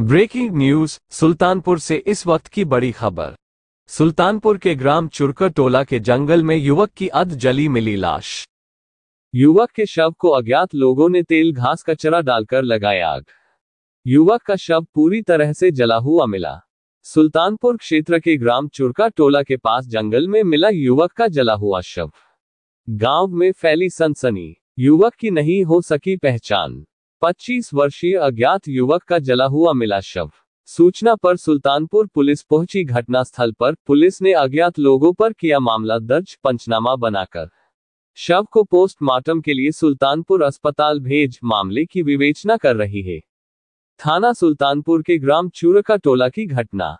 breaking news Sultanpur से इस वक्त की बड़ी खबर सुल्तानपुर के ग्राम चुरकर टोला के जंगल में युवक की अध जली मिली लाश युवक के शव को अज्ञात लोगों ने तेल घास कचरा डालकर लगाई आग युवक का शव पूरी तरह से जला हुआ मिला सुल्तानपुर क्षेत्र के ग्राम चुरका टोला के पास जंगल में मिला युवक का जला हुआ शव गांव में फैली सनसनी युवक की नहीं हो सकी पहचान 25 वर्षीय अज्ञात युवक का जला हुआ मिला शव सूचना पर सुल्तानपुर पुलिस पहुंची घटनास्थल पर पुलिस ने अज्ञात लोगों पर किया मामला दर्ज पंचनामा बनाकर शव को पोस्टमार्टम के लिए सुल्तानपुर अस्पताल भेज मामले की विवेचना कर रही है थाना सुल्तानपुर के ग्राम चूरका टोला की घटना